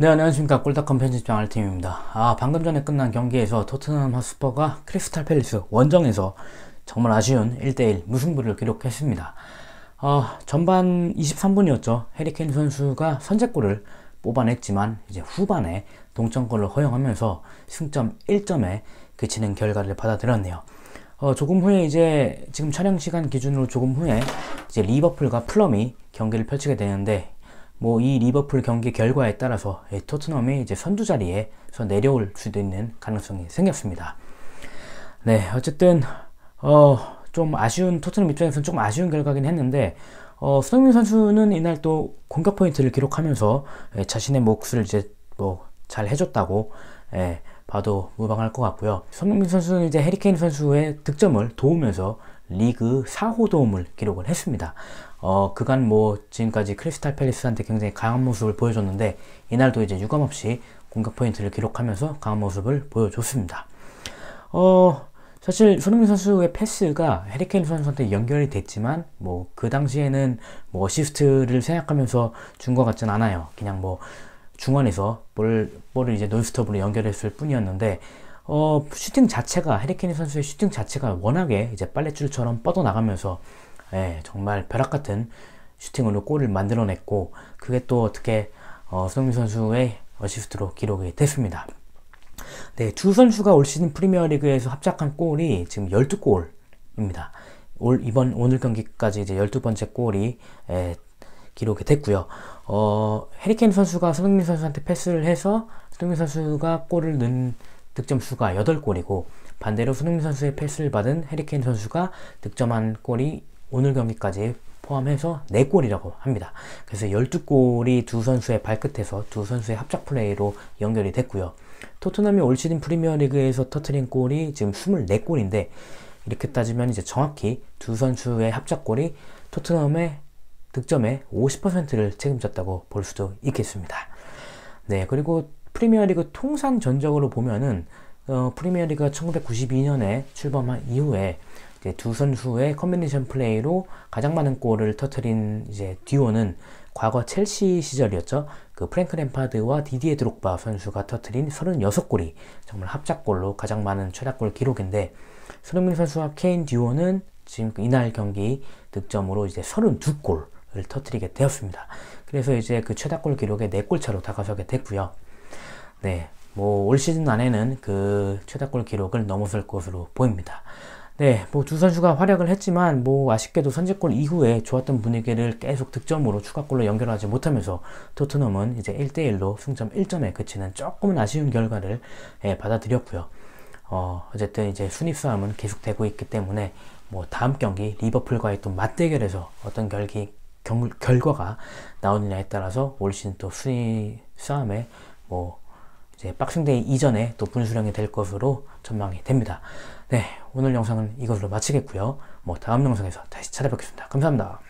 네 안녕하십니까 꼴닷컴 편집장 알팀입니다 아 방금 전에 끝난 경기에서 토트넘 핫스퍼가 크리스탈 팰리스 원정에서 정말 아쉬운 1대1 무승부를 기록했습니다 어, 전반 23분이었죠 해리케인 선수가 선제골을 뽑아냈지만 이제 후반에 동점골을 허용하면서 승점 1점에 그치는 결과를 받아들였네요 어, 조금 후에 이제 지금 촬영 시간 기준으로 조금 후에 이제 리버풀과 플럼이 경기를 펼치게 되는데 뭐이 리버풀 경기 결과에 따라서 예, 토트넘이 이제 선두 자리에서 내려올 수도 있는 가능성이 생겼습니다. 네, 어쨌든 어, 좀 아쉬운 토트넘 입장에서는 좀 아쉬운 결과긴 했는데 어, 손흥민 선수는 이날 또 공격 포인트를 기록하면서 예, 자신의 몫을 이제 뭐 잘 해줬다고 예, 봐도 무방할 것 같고요. 손흥민 선수는 이제 해리케인 선수의 득점을 도우면서 리그 4호 도움을 기록을 했습니다. 어, 그간 뭐 지금까지 크리스탈 팰리스한테 굉장히 강한 모습을 보여줬는데 이날도 이제 유감없이 공격 포인트를 기록하면서 강한 모습을 보여줬습니다. 어, 사실 손흥민 선수의 패스가 해리케인 선수한테 연결이 됐지만 뭐 그 당시에는 뭐 어시스트를 생각하면서 준 것 같진 않아요. 그냥 뭐 중원에서 볼, 볼을 이제 논스톱으로 연결했을 뿐이었는데 어, 슈팅 자체가 해리케인 선수의 슈팅 자체가 워낙에 이제 빨래줄처럼 뻗어나가면서 예, 정말 벼락 같은 슈팅으로 골을 만들어냈고 그게 또 어떻게 어, 손흥민 선수의 어시스트로 기록이 됐습니다. 네, 두 선수가 올 시즌 프리미어리그에서 합작한 골이 지금 12골입니다. 올 이번 오늘 경기까지 이제 12번째 골이 에, 예, 기록이 됐고요. 어, 해리케인 선수가 손흥민 선수한테 패스를 해서 손흥민 선수가 골을 넣은 득점 수가 8골이고 반대로 손흥민 선수의 패스를 받은 해리케인 선수가 득점한 골이 오늘 경기까지 포함해서 4골이라고 합니다. 그래서 12골이 두 선수의 발끝에서 두 선수의 합작 플레이로 연결이 됐고요. 토트넘이 올 시즌 프리미어리그에서 터트린 골이 지금 24골인데 이렇게 따지면 이제 정확히 두 선수의 합작골이 토트넘의 득점의 50%를 책임졌다고 볼 수도 있겠습니다. 네, 그리고 프리미어리그 통산 전적으로 보면은 어, 프리미어리그가 1992년에 출범한 이후에 두 선수의 컨비네이션 플레이로 가장 많은 골을 터트린 이제 듀오는 과거 첼시 시절이었죠. 그 프랭크 램파드와 디디에 드록바 선수가 터트린 36골이 정말 합작골로 가장 많은 최다골 기록인데 손흥민 선수와 케인 듀오는 지금 이날 경기 득점으로 이제 32골 터트리게 되었습니다. 그래서 이제 그 최다골 기록에 4골 차로 다가서게 됐고요. 네, 뭐 올 시즌 안에는 그 최다골 기록을 넘어설 것으로 보입니다. 네, 뭐 두 선수가 활약을 했지만 뭐 아쉽게도 선제골 이후에 좋았던 분위기를 계속 득점으로 추가골로 연결하지 못하면서 토트넘은 이제 1대1로 승점 1점에 그치는 조금은 아쉬운 결과를 예, 받아들였고요. 어, 어쨌든 이제 순위 싸움은 계속되고 있기 때문에 뭐 다음 경기 리버풀과의 또 맞대결에서 어떤 결기, 경, 결과가 나오느냐에 따라서 올 시즌 또 순위 싸움에 뭐 이제 박싱데이 이전에 또 분수령이 될 것으로 전망이 됩니다. 네, 오늘 영상은 이것으로 마치겠고요. 뭐 다음 영상에서 다시 찾아뵙겠습니다. 감사합니다.